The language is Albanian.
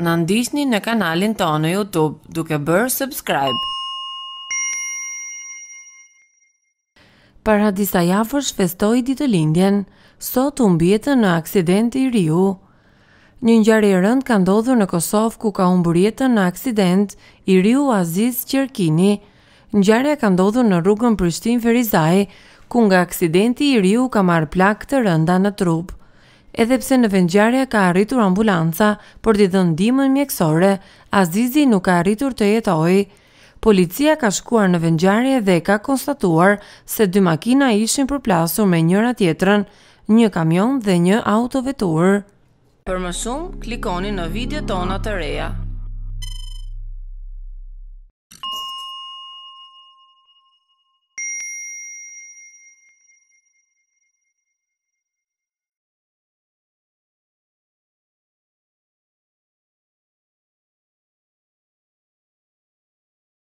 në ndishtni në kanalin të në YouTube duke bërë subscribe. Para disa jafër shfestoj ditë lindjen, sot unë bjetën në aksident i riu. Një njërë e rënd ka ndodhur në Kosovë ku ka unë bjetën në aksident i riu Aziz Qerkini, Njarja ka ndodhur në rrugën Prishtin Ferizaj, ku nga aksidenti i riu ka marë plak të rënda në trupë. Edhe pse në vendngjarje ka arritur ambulanca për të dhënë ndihmën mjekësore, Azizi nuk ka arritur të jetojë. Policia ka shkuar në vendngjarje dhe ka konstatuar se dy makina ishin përplasur me njëra-tjetrën, një kamion dhe një autovetur. Për më shumë, klikoni në video tona të reja.